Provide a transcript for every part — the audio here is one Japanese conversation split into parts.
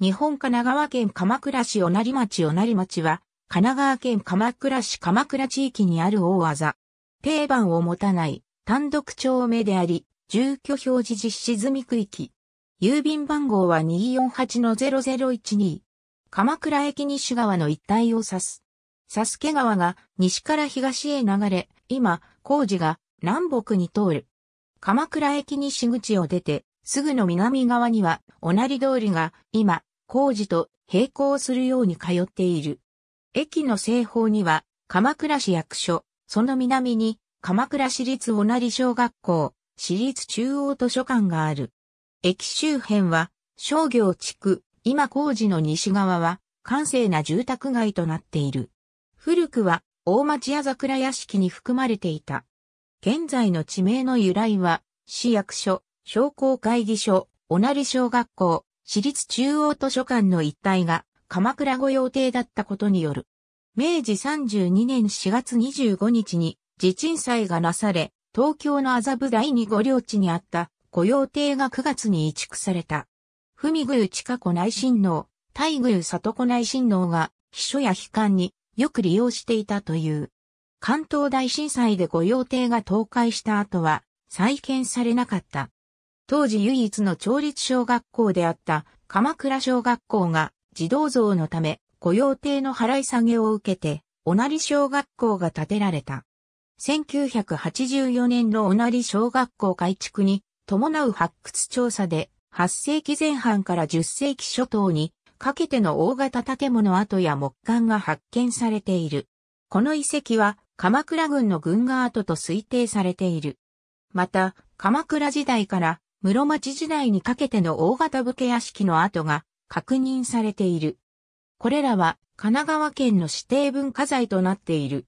日本神奈川県鎌倉市小成町小成町は、神奈川県鎌倉市鎌倉地域にある大技。定番を持たない単独町名であり、住居表示実施済み区域。郵便番号は248-0012。鎌倉駅西側の一帯を指す。サスケ川が西から東へ流れ、今、工事が南北に通る。鎌倉駅西口を出て、すぐの南側には、おなり通りが、今、工事と並行するように通っている。駅の西方には、鎌倉市役所、その南に、鎌倉市立小成小学校、市立中央図書館がある。駅周辺は、商業地区、今工事の西側は、閑静な住宅街となっている。古くは、大町屋桜屋敷に含まれていた。現在の地名の由来は、市役所、商工会議所、小成小学校、市立中央図書館の一帯が鎌倉御用邸だったことによる。明治32年4月25日に地鎮祭がなされ、東京の麻布第二御領地にあった御用邸が9月に移築された。文宮近子内親王、大宮里子内親王が秘書や秘官によく利用していたという。関東大震災で御用邸が倒壊した後は再建されなかった。当時唯一の町立小学校であった鎌倉小学校が児童増のため雇用艇の払い下げを受けて、おなり小学校が建てられた。1984年のおなり小学校改築に伴う発掘調査で、8世紀前半から10世紀初頭にかけての大型建物跡や木管が発見されている。この遺跡は鎌倉軍の軍画跡と推定されている。また、鎌倉時代から室町時代にかけての大型武家屋敷の跡が確認されている。これらは神奈川県の指定文化財となっている。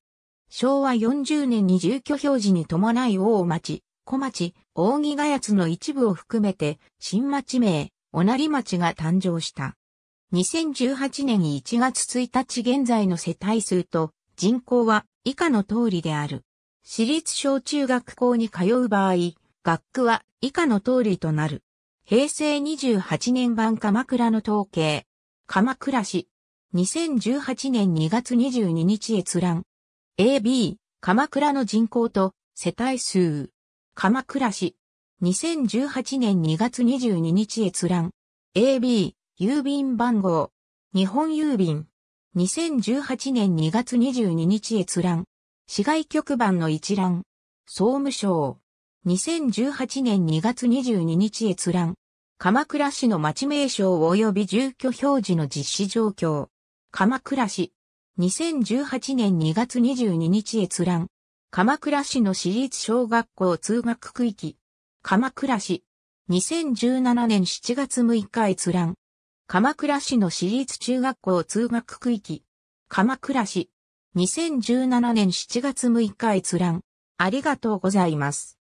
昭和40年に住居表示に伴い大町、小町、大木ヶ谷の一部を含めて新町名、小成町が誕生した。2018年1月1日現在の世帯数と人口は以下の通りである。私立小中学校に通う場合、学区は以下の通りとなる。平成28年版鎌倉の統計。鎌倉市。2018年2月22日閲覧。AB、鎌倉の人口と世帯数。鎌倉市。2018年2月22日閲覧。AB、郵便番号。日本郵便。2018年2月22日閲覧。市外局番の一覧。総務省。2018年2月22日閲覧。鎌倉市の町名称及び住居表示の実施状況。鎌倉市。2018年2月22日閲覧。鎌倉市の市立小学校通学区域。鎌倉市。2017年7月6日閲覧。鎌倉市の市立中学校通学区域。鎌倉市。2017年7月6日閲覧。ありがとうございます。